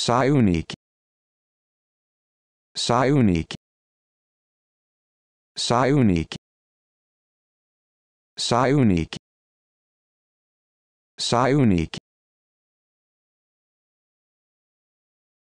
Sionic Sionic Sionic Sionic Sionic